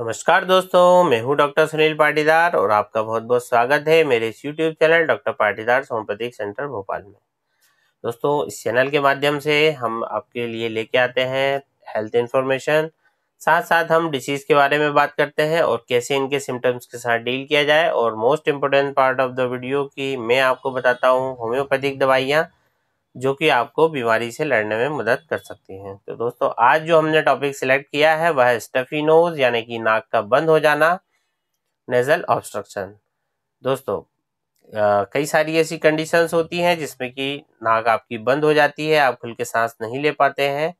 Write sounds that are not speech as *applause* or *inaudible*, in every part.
नमस्कार दोस्तों मैं हूं डॉक्टर सुनील पाटीदार और आपका बहुत बहुत स्वागत है मेरे इस YouTube channel doctor Patidar homeopathic centre Bhopal में दोस्तों इस चैनल के माध्यम से हम आपके लिए लेके आते हैं हेल्थ इन्फॉर्मेशन साथ साथ हम डिसीज़ के बारे में बात करते हैं और कैसे इनके सिम्टम्स के साथ डील किया जाए और most important part of the video की मैं आपको बताता हूँ होम्योपैथिक दवाइयाँ जो कि आपको बीमारी से लड़ने में मदद कर सकती हैं तो दोस्तों आज जो हमने टॉपिक सिलेक्ट किया है वह स्टफी यानी कि नाक का बंद हो जाना नेज़ल ऑब्स्ट्रक्शन दोस्तों कई सारी ऐसी कंडीशंस होती हैं जिसमें कि नाक आपकी बंद हो जाती है आप खुल के सांस नहीं ले पाते हैं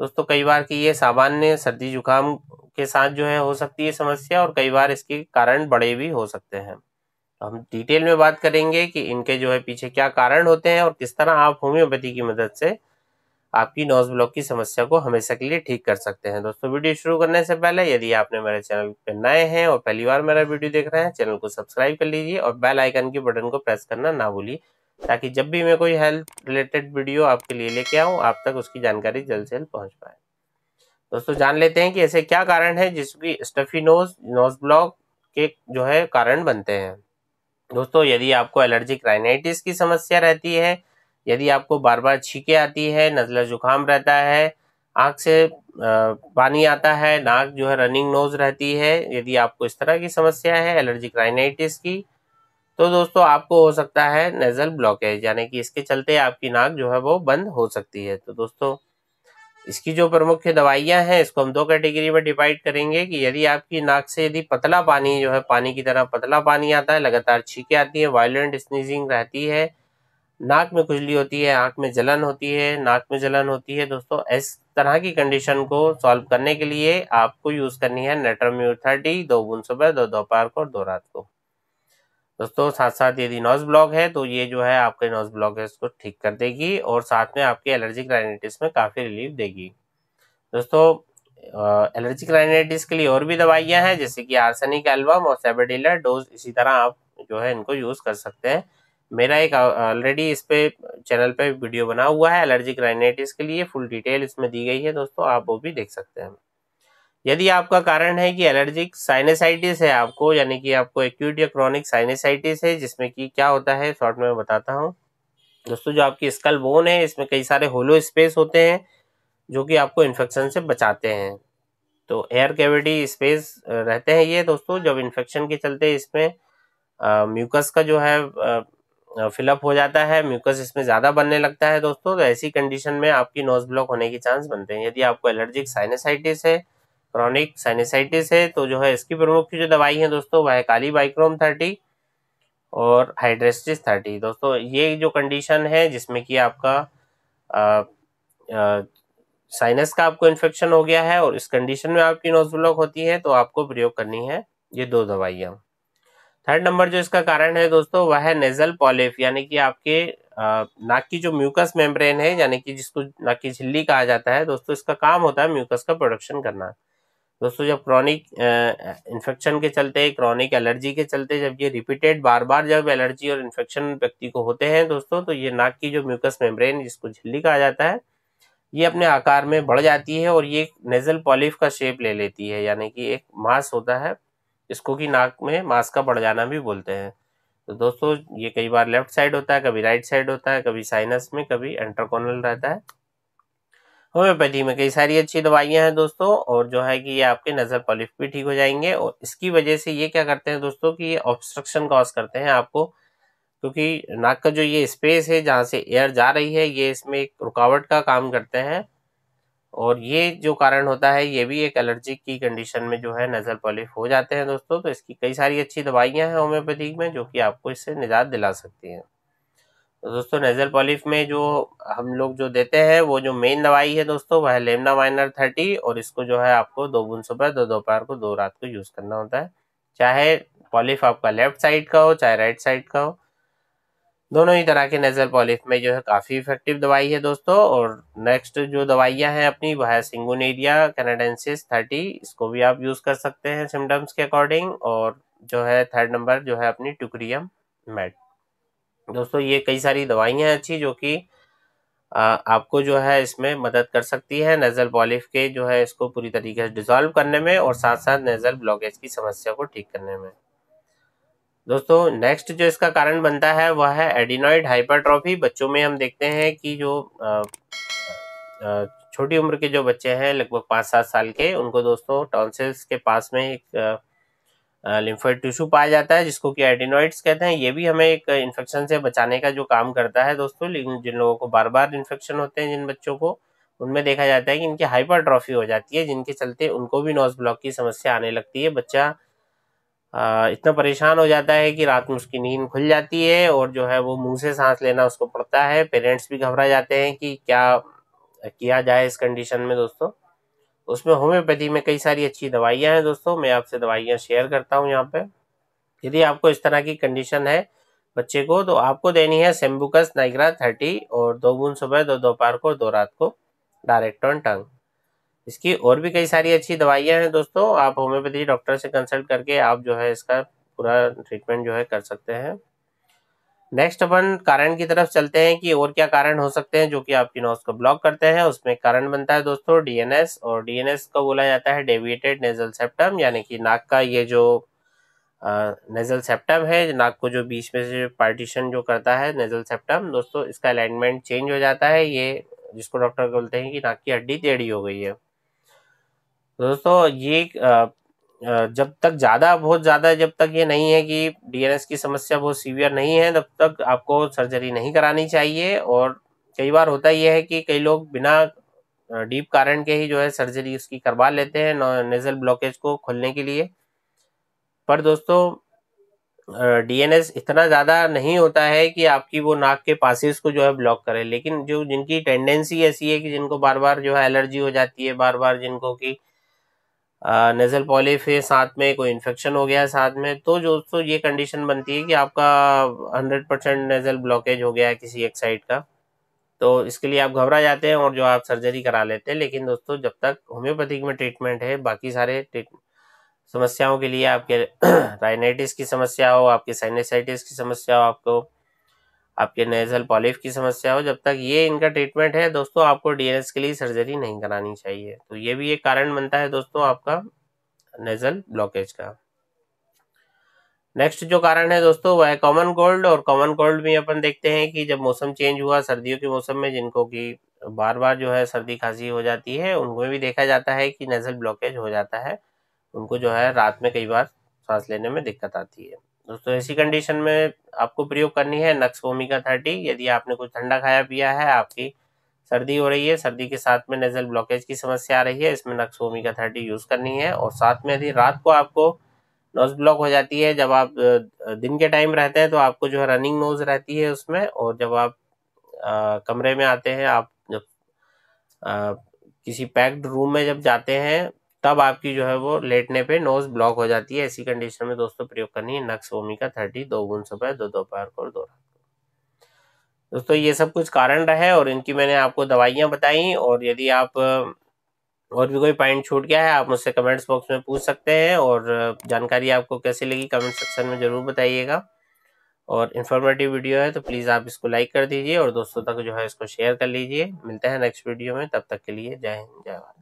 दोस्तों कई बार की ये सामान्य सर्दी जुकाम के साथ जो है हो सकती है समस्या और कई बार इसके कारण बड़े भी हो सकते हैं हम डिटेल में बात करेंगे कि इनके जो है पीछे क्या कारण होते हैं और किस तरह आप होम्योपैथी की मदद से आपकी नोज ब्लॉक की समस्या को हमेशा के लिए ठीक कर सकते हैं दोस्तों वीडियो शुरू करने से पहले यदि आपने मेरे चैनल पर नए हैं और पहली बार मेरा वीडियो देख रहे हैं चैनल को सब्सक्राइब कर लीजिए और बेल आइकन के बटन को प्रेस करना ना भूलिए ताकि जब भी मैं कोई हेल्थ रिलेटेड वीडियो आपके लिए लेके आऊँ आप तक उसकी जानकारी जल्द से जल्द पहुँच पाए दोस्तों जान लेते हैं कि ऐसे क्या कारण है जिसकी स्टफी नोज नोज ब्लॉक के जो है कारण बनते हैं दोस्तों यदि आपको एलर्जिक राइनाइटिस की समस्या रहती है यदि आपको बार बार छीके आती है नज़ला ज़ुकाम रहता है आँख से पानी आता है नाक जो है रनिंग नोज रहती है यदि आपको इस तरह की समस्या है एलर्जिक राइनाइटिस की तो दोस्तों आपको हो सकता है नेज़ल ब्लॉकेज यानी कि इसके चलते आपकी नाक जो है वो बंद हो सकती है तो दोस्तों इसकी जो प्रमुख दवाइयाँ हैं इसको हम दो कैटेगरी में डिवाइड करेंगे कि यदि आपकी नाक से यदि पतला पानी जो है पानी की तरह पतला पानी आता है लगातार छीके आती है वायलेंट स्नीजिंग रहती है नाक में खुजली होती है आंख में जलन होती है नाक में जलन होती है दोस्तों इस तरह की कंडीशन को सॉल्व करने के लिए आपको यूज़ करनी है नेटरम्यू थर्टी दो बुन सुबह दो दोपहर को और दो रात को दोस्तों साथ साथ यदि नोज ब्लॉक है तो ये जो है आपके नोज ब्लॉक है इसको ठीक कर देगी और साथ में आपके एलर्जिक राइनेटिस में काफ़ी रिलीफ देगी दोस्तों एलर्जिक राइनेटिस के लिए और भी दवाइयाँ हैं जैसे कि आर्सनिक एल्बम और सेबेडिलर डोज इसी तरह आप जो है इनको यूज़ कर सकते हैं मेरा एक ऑलरेडी इस पर चैनल पर वीडियो बना हुआ है एलर्जिक राइनेटिस के लिए फुल डिटेल इसमें दी गई है दोस्तों आप वो भी देख सकते हैं यदि आपका कारण है कि एलर्जिक साइनेसाइटिस है आपको यानी कि आपको एक्यूट या क्रॉनिक साइनेसाइटिस है जिसमें कि क्या होता है शॉर्ट में बताता हूँ दोस्तों जो आपकी स्कल बोन है इसमें कई सारे होलो स्पेस होते हैं जो कि आपको इन्फेक्शन से बचाते हैं तो एयर कैविटी स्पेस रहते हैं ये दोस्तों जब इन्फेक्शन के चलते इसमें म्यूकस का जो है फिलअप हो जाता है म्यूकस इसमें ज़्यादा बनने लगता है दोस्तों तो ऐसी कंडीशन में आपकी नोज ब्लॉक होने के चांस बनते हैं यदि आपको एलर्जिक साइनेसाइटिस है क्रॉनिक साइनेसाइटिस है तो जो है इसकी प्रमुख जो दवाई है दोस्तों वह काली बाइक्रोम थर्टी और हाइड्रेस्टिस थर्टी दोस्तों ये जो कंडीशन है जिसमें कि आपका साइनस का आपको इन्फेक्शन हो गया है और इस कंडीशन में आपकी नोज ब्लॉक होती है तो आपको प्रयोग करनी है ये दो दवाइयाँ थर्ड नंबर जो इसका कारण है दोस्तों वह है नेजल पॉलिफ यानी कि आपके नाक की जो म्यूकस मेम्ब्रेन है यानी कि जिसको नाक की झिल्ली कहा जाता है दोस्तों इसका काम होता है म्यूकस का प्रोडक्शन करना दोस्तों जब क्रॉनिक इन्फेक्शन के चलते क्रॉनिक एलर्जी के चलते जब ये रिपीटेड बार बार जब एलर्जी और इन्फेक्शन व्यक्ति को होते हैं दोस्तों तो ये नाक की जो म्यूकस मेम्ब्रेन जिसको झिल्ली कहा जाता है ये अपने आकार में बढ़ जाती है और ये नेजल पॉलिफ का शेप ले लेती है यानी कि एक मांस होता है इसको कि नाक में मांस का बढ़ जाना भी बोलते हैं तो दोस्तों ये कई बार लेफ्ट साइड होता है कभी राइट साइड होता है कभी साइनस में कभी एंट्रोकोनल रहता है होम्योपैथी में कई सारी अच्छी दवाइयाँ हैं दोस्तों और जो है कि ये आपके नज़र पॉलिफ भी ठीक हो जाएंगे और इसकी वजह से ये क्या करते हैं दोस्तों कि ये ऑब्स्ट्रक्शन कॉज करते हैं आपको क्योंकि नाक का जो ये स्पेस है जहाँ से एयर जा रही है ये इसमें एक रुकावट का काम करते हैं और ये जो कारण होता है ये भी एक एलर्जिक की कंडीशन में जो है नज़र पॉलिफ हो जाते हैं दोस्तों तो इसकी कई सारी अच्छी दवाइयाँ हैं होम्योपैथी में जो कि आपको इससे निजात दिला सकती हैं तो दोस्तों नेजल पॉलिश में जो हम लोग जो देते हैं वो जो मेन दवाई है दोस्तों वह लेमना वाइनर थर्टी और इसको जो है आपको दो बुन सुबह दो दोपहर को दो रात को यूज़ करना होता है चाहे पॉलिफ आपका लेफ्ट साइड का हो चाहे राइट साइड का हो दोनों ही तरह के नेजल पॉलिफ में जो है काफ़ी इफेक्टिव दवाई है दोस्तों और नेक्स्ट जो दवाइयाँ हैं अपनी वह है सिंगोनेरिया कैनाडेंसिस थर्टी इसको भी आप यूज़ कर सकते हैं सिम्टम्स के अकॉर्डिंग और जो है थर्ड नंबर जो है अपनी टुक्रियम मेट दोस्तों ये कई सारी दवाइयाँ अच्छी जो कि आपको जो है इसमें मदद कर सकती है नज़ल पॉलिफ के जो है इसको पूरी तरीके से डिजॉल्व करने में और साथ साथ नज़ल ब्लॉकेज की समस्या को ठीक करने में दोस्तों नेक्स्ट जो इसका कारण बनता है वह है एडिनॉइड हाइपरट्रॉफी बच्चों में हम देखते हैं कि जो छोटी उम्र के जो बच्चे हैं लगभग पाँच सात साल के उनको दोस्तों टॉन्सिल्स के पास में एक लिम्फोइड टिश्यू पाया जाता है जिसको कि एडिनोइड्स कहते हैं ये भी हमें एक इन्फेक्शन से बचाने का जो काम करता है दोस्तों लेकिन जिन लोगों को बार बार इन्फेक्शन होते हैं जिन बच्चों को उनमें देखा जाता है कि इनकी हाइपरट्रॉफी हो जाती है जिनके चलते उनको भी नोज ब्लॉक की समस्या आने लगती है बच्चा इतना परेशान हो जाता है कि रात में उसकी नींद खुल जाती है और जो है वो मुंह से सांस लेना उसको पड़ता है पेरेंट्स भी घबरा जाते हैं कि क्या किया जाए इस कंडीशन में दोस्तों उसमें होम्योपैथी में कई सारी अच्छी दवाइयाँ हैं दोस्तों मैं आपसे दवाइयाँ शेयर करता हूँ यहाँ पे यदि आपको इस तरह की कंडीशन है बच्चे को तो आपको देनी है सेम्बुकस नाइग्रा थर्टी और दो बुन सुबह दो दोपहर को दो रात को डायरेक्ट ऑन टंग इसकी और भी कई सारी अच्छी दवाइयाँ हैं दोस्तों आप होम्योपैथी डॉक्टर से कंसल्ट करके आप जो है इसका पूरा ट्रीटमेंट जो है कर सकते हैं नेक्स्ट अपन कारण की तरफ चलते हैं कि और क्या कारण हो सकते हैं जो कि आपकी नोज को ब्लॉक करते हैं उसमें कारण बनता है दोस्तों डीएनएस और डीएनएस को बोला जाता है डेविएटेड नेजल सेप्टम यानी कि नाक का ये जो आ, नेजल सेप्टम है नाक को जो बीच में से पार्टीशन जो करता है नेजल सेप्टम दोस्तों इसका अलाइनमेंट चेंज हो जाता है ये जिसको डॉक्टर बोलते हैं कि नाक की हड्डी टेढ़ी हो गई है दोस्तों ये आ, जब तक ज़्यादा बहुत ज़्यादा जब तक ये नहीं है कि डीएनएस की समस्या बहुत सीवियर नहीं है तब तक आपको सर्जरी नहीं करानी चाहिए और कई बार होता यह है कि कई लोग बिना डीप कारण के ही जो है सर्जरी उसकी करवा लेते हैं नेजल ब्लॉकेज को खोलने के लिए पर दोस्तों डीएनएस इतना ज़्यादा नहीं होता है कि आपकी वो नाक के पासिस को जो है ब्लॉक करे लेकिन जो जिनकी टेंडेंसी ऐसी है कि जिनको बार बार जो है एलर्जी हो जाती है बार बार जिनको की नेज़ल पॉलिफ है साथ में कोई इन्फेक्शन हो गया है साथ में तो दोस्तों ये कंडीशन बनती है कि आपका हंड्रेड परसेंट नेज़ल ब्लॉकेज हो गया है किसी एक साइड का तो इसके लिए आप घबरा जाते हैं और जो आप सर्जरी करा लेते हैं लेकिन दोस्तों जब तक होम्योपैथिक में ट्रीटमेंट है बाकी सारे समस्याओं के लिए आपके राइनाइटिस *clears throat* की समस्या हो आपके साइनेसाइटिस की समस्या हो आपको आपके नेजल पॉलिफ की समस्या हो जब तक ये इनका ट्रीटमेंट है दोस्तों आपको डीएनएस के लिए सर्जरी नहीं करानी चाहिए तो ये भी एक कारण बनता है दोस्तों आपका नेजल ब्लॉकेज का नेक्स्ट जो कारण है दोस्तों वह है कॉमन कोल्ड और कॉमन कोल्ड में अपन देखते हैं कि जब मौसम चेंज हुआ सर्दियों के मौसम में जिनको कि बार बार जो है सर्दी खांसी हो जाती है उनमें भी देखा जाता है कि नेजल ब्लॉकेज हो जाता है उनको जो है रात में कई बार सांस लेने में दिक्कत आती है दोस्तों ऐसी कंडीशन में आपको प्रयोग करनी है नक्स ओमिका थर्टी यदि आपने कुछ ठंडा खाया पिया है आपकी सर्दी हो रही है सर्दी के साथ में नेजल ब्लॉकेज की समस्या आ रही है इसमें नक्स ओमिका थर्टी यूज़ करनी है और साथ में यदि रात को आपको नोज ब्लॉक हो जाती है जब आप दिन के टाइम रहते हैं तो आपको जो है रनिंग नोज रहती है उसमें और जब आप आ, कमरे में आते हैं आप जब आ, किसी पैक्ड रूम में जब जाते हैं तब आपकी जो है वो लेटने पे नोज ब्लॉक हो जाती है ऐसी कंडीशन में दोस्तों प्रयोग करनी है नक्स भूमिका थर्टी दो गुण सुबह दो दोपहर को और दो रात को दोस्तों ये सब कुछ कारण रहे और इनकी मैंने आपको दवाइयाँ बताई और यदि आप और भी कोई पॉइंट छूट गया है आप मुझसे कमेंट्स बॉक्स में पूछ सकते हैं और जानकारी आपको कैसी लगी कमेंट सेक्शन में ज़रूर बताइएगा और इन्फॉर्मेटिव वीडियो है तो प्लीज़ आप इसको लाइक कर दीजिए और दोस्तों तक जो है इसको शेयर कर लीजिए मिलते हैं नेक्स्ट वीडियो में तब तक के लिए जय हिंद जय भारत